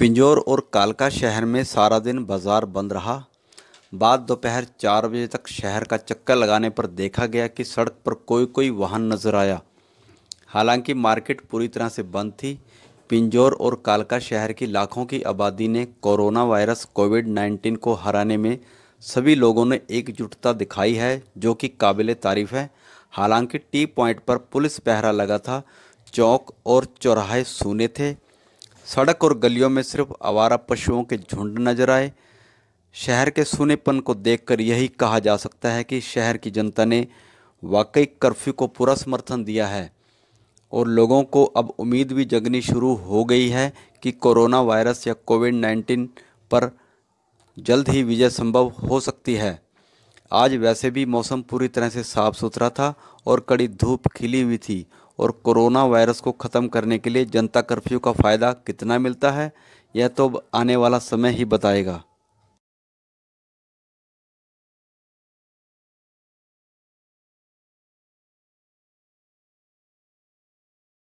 पिंजौर और कालका शहर में सारा दिन बाजार बंद रहा बाद दोपहर चार बजे तक शहर का चक्कर लगाने पर देखा गया कि सड़क पर कोई कोई वाहन नजर आया हालांकि मार्केट पूरी तरह से बंद थी पिंजौर और कालका शहर की लाखों की आबादी ने कोरोना वायरस कोविड 19 को हराने में सभी लोगों ने एकजुटता दिखाई है जो कि काबिल तारीफ है हालांकि टी पॉइंट पर पुलिस पहरा लगा था चौक और चौराहे सूने थे सड़क और गलियों में सिर्फ आवारा पशुओं के झुंड नजर आए शहर के सुनेपन को देखकर यही कहा जा सकता है कि शहर की जनता ने वाकई कर्फ्यू को पूरा समर्थन दिया है और लोगों को अब उम्मीद भी जगनी शुरू हो गई है कि कोरोना वायरस या कोविड नाइन्टीन पर जल्द ही विजय संभव हो सकती है आज वैसे भी मौसम पूरी तरह से साफ सुथरा था और कड़ी धूप खिली हुई थी और कोरोना वायरस को ख़त्म करने के लिए जनता कर्फ्यू का फ़ायदा कितना मिलता है यह तो आने वाला समय ही बताएगा